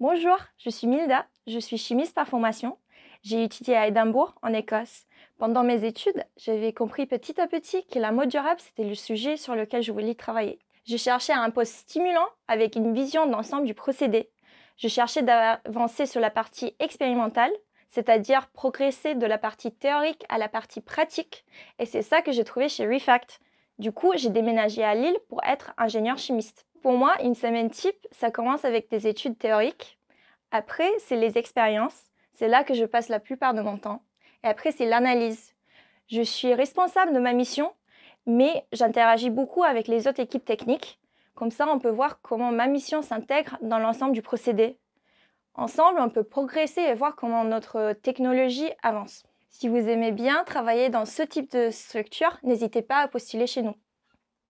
Bonjour, je suis Milda, je suis chimiste par formation. J'ai étudié à Édimbourg, en Écosse. Pendant mes études, j'avais compris petit à petit que la mode durable, c'était le sujet sur lequel je voulais travailler. Je cherchais un poste stimulant avec une vision d'ensemble du procédé. Je cherchais d'avancer sur la partie expérimentale, c'est-à-dire progresser de la partie théorique à la partie pratique, et c'est ça que j'ai trouvé chez Refact. Du coup, j'ai déménagé à Lille pour être ingénieur chimiste. Pour moi, une semaine type, ça commence avec des études théoriques. Après, c'est les expériences. C'est là que je passe la plupart de mon temps. Et après, c'est l'analyse. Je suis responsable de ma mission, mais j'interagis beaucoup avec les autres équipes techniques. Comme ça, on peut voir comment ma mission s'intègre dans l'ensemble du procédé. Ensemble, on peut progresser et voir comment notre technologie avance. Si vous aimez bien travailler dans ce type de structure, n'hésitez pas à postuler chez nous.